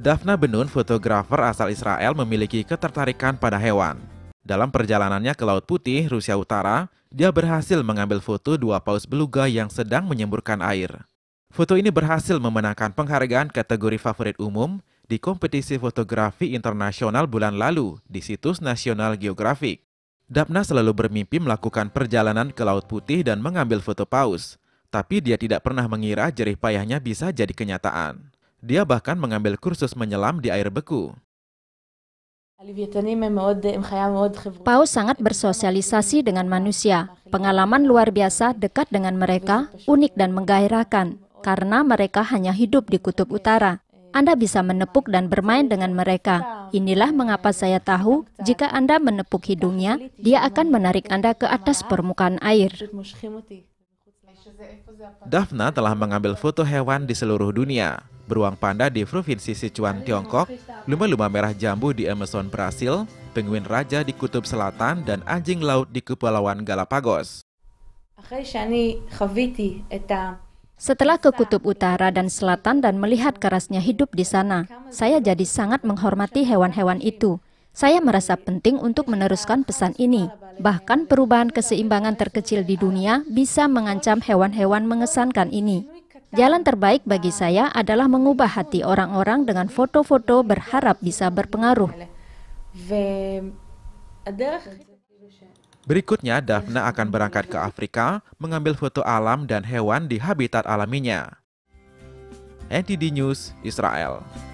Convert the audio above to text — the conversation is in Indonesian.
Dafna Benun, fotografer asal Israel memiliki ketertarikan pada hewan. Dalam perjalanannya ke Laut Putih, Rusia Utara, dia berhasil mengambil foto dua paus beluga yang sedang menyemburkan air. Foto ini berhasil memenangkan penghargaan kategori favorit umum di kompetisi fotografi internasional bulan lalu di situs National Geographic. Daphna selalu bermimpi melakukan perjalanan ke Laut Putih dan mengambil foto paus, tapi dia tidak pernah mengira jerih payahnya bisa jadi kenyataan. Dia bahkan mengambil kursus menyelam di air beku. Paus sangat bersosialisasi dengan manusia. Pengalaman luar biasa dekat dengan mereka, unik dan menggairahkan, karena mereka hanya hidup di kutub utara. Anda bisa menepuk dan bermain dengan mereka. Inilah mengapa saya tahu, jika Anda menepuk hidungnya, dia akan menarik Anda ke atas permukaan air. Daphna telah mengambil foto hewan di seluruh dunia beruang panda di Provinsi Sichuan, Tiongkok, lumba-lumba merah jambu di Amazon, Brasil, penguin raja di Kutub Selatan, dan anjing laut di Kepulauan Galapagos. Setelah ke kutub utara dan selatan dan melihat kerasnya hidup di sana, saya jadi sangat menghormati hewan-hewan itu. Saya merasa penting untuk meneruskan pesan ini. Bahkan perubahan keseimbangan terkecil di dunia bisa mengancam hewan-hewan mengesankan ini. Jalan terbaik bagi saya adalah mengubah hati orang-orang dengan foto-foto berharap bisa berpengaruh. Berikutnya, Daphne akan berangkat ke Afrika mengambil foto alam dan hewan di habitat alaminya. NTD News, Israel.